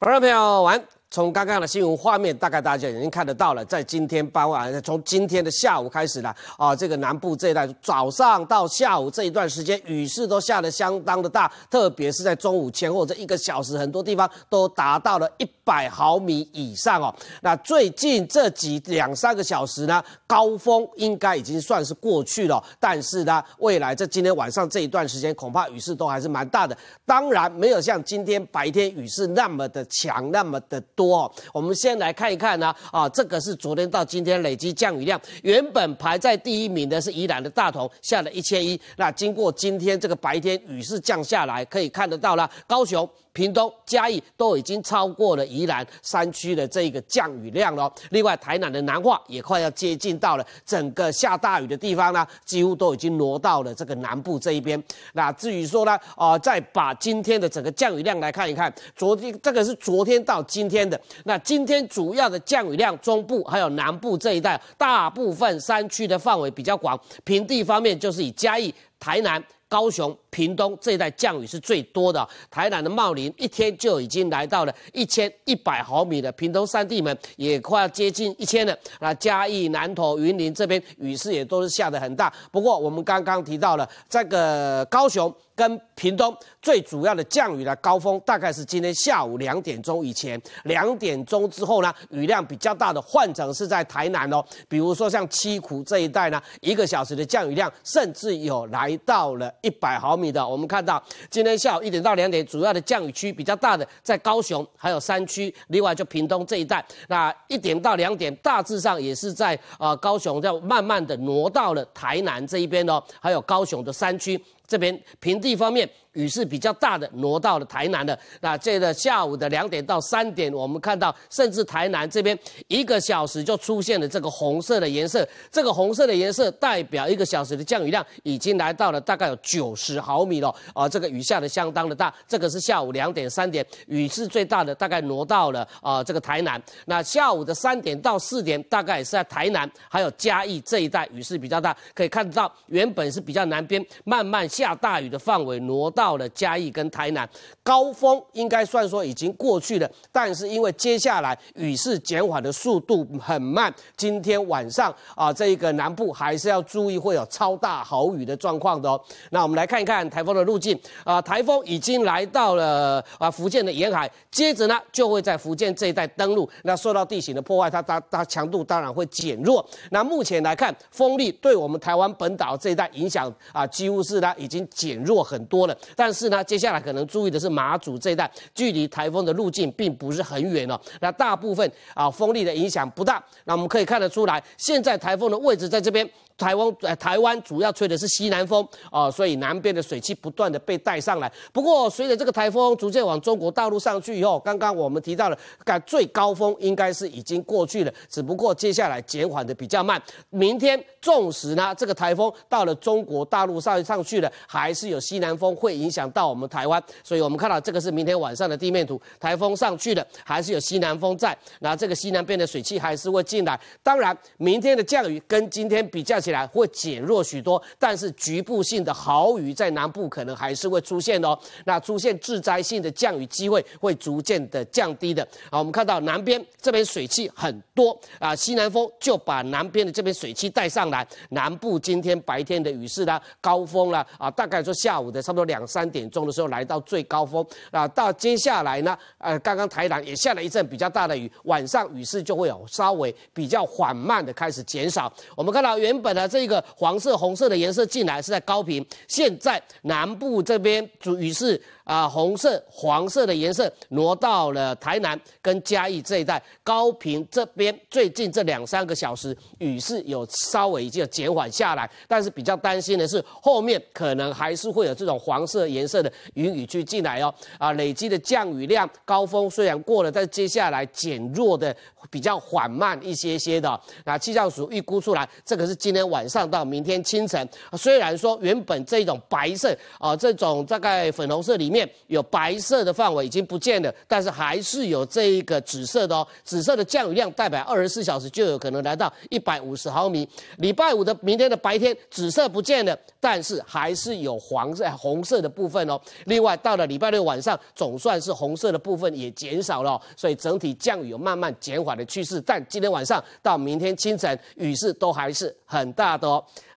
晚上好，朋友安。从刚刚的新闻画面，大概大家已经看得到了，在今天傍晚，从今天的下午开始呢，啊，这个南部这一带，早上到下午这一段时间，雨势都下得相当的大，特别是在中午前后这一个小时，很多地方都达到了一百毫米以上哦。那最近这几两三个小时呢，高峰应该已经算是过去了，但是呢，未来这今天晚上这一段时间，恐怕雨势都还是蛮大的，当然没有像今天白天雨势那么的强，那么的多。哦，我们先来看一看呢，啊，这个是昨天到今天累积降雨量，原本排在第一名的是宜兰的大同，下了一千一，那经过今天这个白天雨势降下来，可以看得到啦，高雄。屏东、嘉义都已经超过了宜兰山区的这一个降雨量了。另外，台南的南化也快要接近到了，整个下大雨的地方呢，几乎都已经挪到了这个南部这一边。那至于说呢，呃，再把今天的整个降雨量来看一看，昨天这个是昨天到今天的，那今天主要的降雨量，中部还有南部这一带，大部分山区的范围比较广，平地方面就是以嘉义。台南、高雄、屏东这一带降雨是最多的，台南的茂林一天就已经来到了一千一百毫米的，屏东山地们也快要接近一千了。那嘉义南投云林这边雨势也都是下得很大，不过我们刚刚提到了这个高雄。跟屏东最主要的降雨的高峰，大概是今天下午两点钟以前，两点钟之后呢，雨量比较大的换成是在台南哦。比如说像七股这一带呢，一个小时的降雨量甚至有来到了一百毫米的。我们看到今天下午一点到两点，主要的降雨区比较大的在高雄还有山区，另外就屏东这一带。那一点到两点，大致上也是在啊高雄，在慢慢的挪到了台南这一边哦，还有高雄的山区。这边平地方面雨是比较大的，挪到了台南的。那这个下午的两点到三点，我们看到，甚至台南这边一个小时就出现了这个红色的颜色。这个红色的颜色代表一个小时的降雨量已经来到了大概有九十毫米了。啊，这个雨下的相当的大。这个是下午两点三点雨是最大的，大概挪到了啊这个台南。那下午的三点到四点，大概也是在台南还有嘉义这一带雨势比较大，可以看到原本是比较南边慢慢。下大雨的范围挪到了嘉义跟台南，高峰应该算说已经过去了，但是因为接下来雨势减缓的速度很慢，今天晚上啊，这一个南部还是要注意会有超大豪雨的状况的。哦。那我们来看一看台风的路径啊，台风已经来到了啊福建的沿海，接着呢就会在福建这一带登陆。那受到地形的破坏，它它它强度当然会减弱。那目前来看，风力对我们台湾本岛这一带影响啊，几乎是呢。已经减弱很多了，但是呢，接下来可能注意的是马祖这一带，距离台风的路径并不是很远了。那大部分啊，风力的影响不大。那我们可以看得出来，现在台风的位置在这边。台湾呃台湾主要吹的是西南风啊，所以南边的水汽不断的被带上来。不过随着这个台风逐渐往中国大陆上去以后，刚刚我们提到了，该最高峰应该是已经过去了，只不过接下来减缓的比较慢。明天，纵使呢这个台风到了中国大陆上上去了，还是有西南风会影响到我们台湾。所以我们看到这个是明天晚上的地面图，台风上去了，还是有西南风在，那这个西南边的水汽还是会进来。当然，明天的降雨跟今天比较。起来会减弱许多，但是局部性的豪雨在南部可能还是会出现哦。那出现致灾性的降雨机会会逐渐的降低的。好，我们看到南边这边水汽很多啊，西南风就把南边的这边水汽带上来。南部今天白天的雨势呢高峰了啊，大概说下午的差不多两三点钟的时候来到最高峰啊。到接下来呢，呃，刚刚台南也下了一阵比较大的雨，晚上雨势就会有稍微比较缓慢的开始减少。我们看到原本。那这个黄色、红色的颜色进来是在高频。现在南部这边主雨是。啊，红色、黄色的颜色挪到了台南跟嘉义这一带，高平这边最近这两三个小时雨势有稍微已经减缓下来，但是比较担心的是后面可能还是会有这种黄色颜色的云雨区进来哦。啊，累积的降雨量高峰虽然过了，但接下来减弱的比较缓慢一些些的。那气象署预估出来，这个是今天晚上到明天清晨。虽然说原本这种白色啊，这种大概粉红色里面。有白色的范围已经不见了，但是还是有这一个紫色的哦。紫色的降雨量代表二十四小时就有可能来到一百五十毫米。礼拜五的明天的白天，紫色不见了，但是还是有黄色、红色的部分哦。另外，到了礼拜六晚上，总算是红色的部分也减少了，所以整体降雨有慢慢减缓的趋势。但今天晚上到明天清晨，雨势都还是很大的哦。